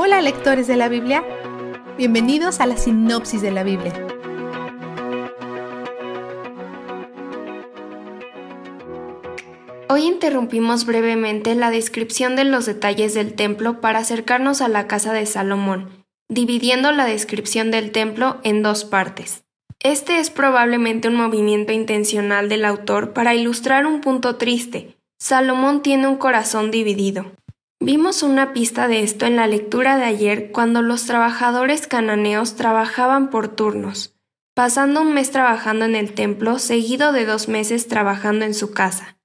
Hola lectores de la Biblia, bienvenidos a la sinopsis de la Biblia. Hoy interrumpimos brevemente la descripción de los detalles del templo para acercarnos a la casa de Salomón, dividiendo la descripción del templo en dos partes. Este es probablemente un movimiento intencional del autor para ilustrar un punto triste. Salomón tiene un corazón dividido. Vimos una pista de esto en la lectura de ayer cuando los trabajadores cananeos trabajaban por turnos, pasando un mes trabajando en el templo seguido de dos meses trabajando en su casa.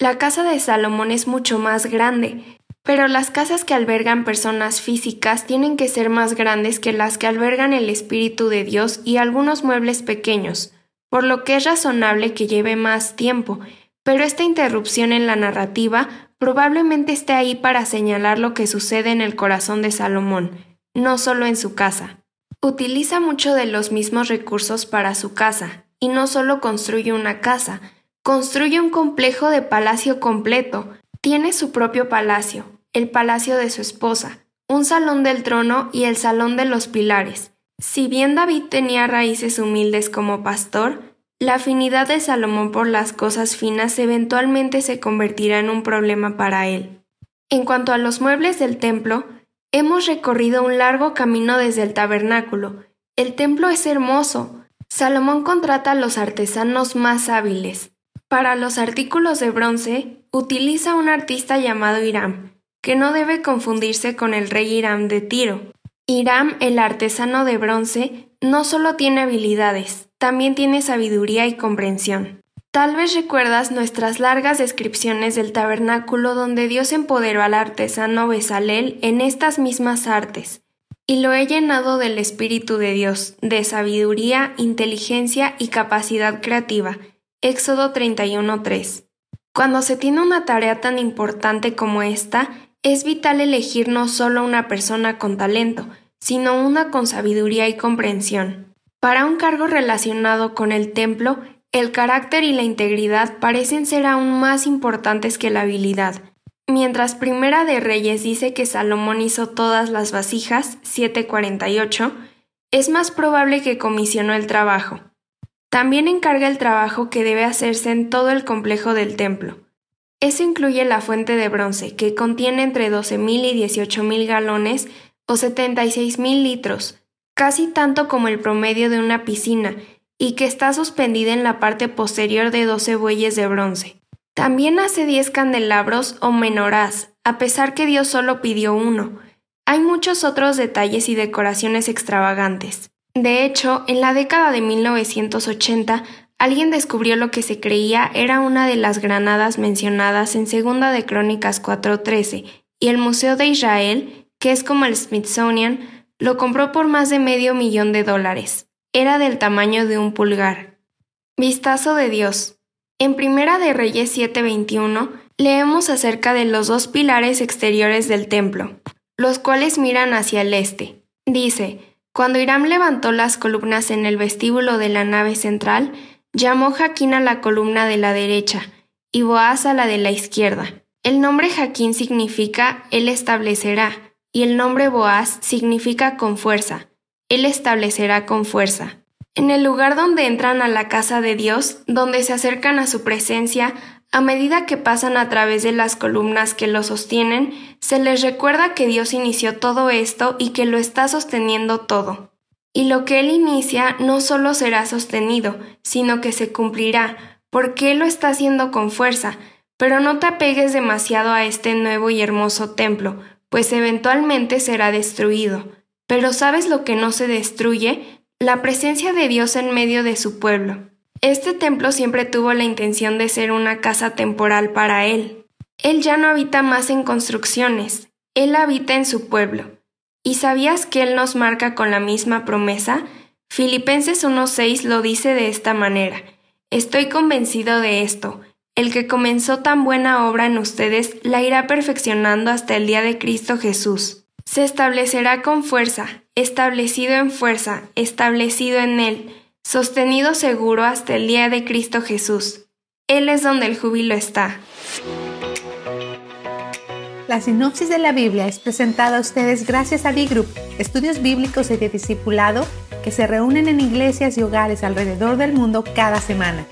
La casa de Salomón es mucho más grande, pero las casas que albergan personas físicas tienen que ser más grandes que las que albergan el Espíritu de Dios y algunos muebles pequeños, por lo que es razonable que lleve más tiempo, pero esta interrupción en la narrativa probablemente esté ahí para señalar lo que sucede en el corazón de Salomón, no solo en su casa. Utiliza mucho de los mismos recursos para su casa, y no solo construye una casa, construye un complejo de palacio completo. Tiene su propio palacio, el palacio de su esposa, un salón del trono y el salón de los pilares. Si bien David tenía raíces humildes como pastor, la afinidad de Salomón por las cosas finas eventualmente se convertirá en un problema para él. En cuanto a los muebles del templo, hemos recorrido un largo camino desde el tabernáculo. El templo es hermoso. Salomón contrata a los artesanos más hábiles. Para los artículos de bronce, utiliza un artista llamado Hiram, que no debe confundirse con el rey Hiram de Tiro. Hiram el artesano de bronce no solo tiene habilidades, también tiene sabiduría y comprensión. Tal vez recuerdas nuestras largas descripciones del tabernáculo donde Dios empoderó al artesano Bezalel en estas mismas artes, y lo he llenado del Espíritu de Dios, de sabiduría, inteligencia y capacidad creativa. Éxodo 31.3. Cuando se tiene una tarea tan importante como esta, es vital elegir no solo una persona con talento, sino una con sabiduría y comprensión. Para un cargo relacionado con el templo, el carácter y la integridad parecen ser aún más importantes que la habilidad. Mientras Primera de Reyes dice que Salomón hizo todas las vasijas, 748, es más probable que comisionó el trabajo. También encarga el trabajo que debe hacerse en todo el complejo del templo. Eso incluye la fuente de bronce, que contiene entre 12.000 y 18.000 galones o 76.000 litros, casi tanto como el promedio de una piscina, y que está suspendida en la parte posterior de 12 bueyes de bronce. También hace 10 candelabros o menorás, a pesar que Dios solo pidió uno. Hay muchos otros detalles y decoraciones extravagantes. De hecho, en la década de 1980 alguien descubrió lo que se creía era una de las granadas mencionadas en Segunda de Crónicas 4.13 y el Museo de Israel, que es como el Smithsonian, lo compró por más de medio millón de dólares. Era del tamaño de un pulgar. Vistazo de Dios. En Primera de Reyes 7:21 leemos acerca de los dos pilares exteriores del templo, los cuales miran hacia el este. Dice, cuando Hiram levantó las columnas en el vestíbulo de la nave central, Llamó Jaquín a la columna de la derecha y Boaz a la de la izquierda. El nombre Jaquín significa Él establecerá, y el nombre Boaz significa con fuerza. Él establecerá con fuerza. En el lugar donde entran a la casa de Dios, donde se acercan a su presencia, a medida que pasan a través de las columnas que lo sostienen, se les recuerda que Dios inició todo esto y que lo está sosteniendo todo. Y lo que Él inicia no solo será sostenido, sino que se cumplirá, porque Él lo está haciendo con fuerza, pero no te apegues demasiado a este nuevo y hermoso templo, pues eventualmente será destruido. Pero ¿sabes lo que no se destruye? La presencia de Dios en medio de su pueblo. Este templo siempre tuvo la intención de ser una casa temporal para Él. Él ya no habita más en construcciones, Él habita en su pueblo. ¿Y sabías que Él nos marca con la misma promesa? Filipenses 1.6 lo dice de esta manera. Estoy convencido de esto. El que comenzó tan buena obra en ustedes la irá perfeccionando hasta el día de Cristo Jesús. Se establecerá con fuerza, establecido en fuerza, establecido en Él, sostenido seguro hasta el día de Cristo Jesús. Él es donde el júbilo está la sinopsis de la Biblia es presentada a ustedes gracias a B-Group, estudios bíblicos y de discipulado que se reúnen en iglesias y hogares alrededor del mundo cada semana.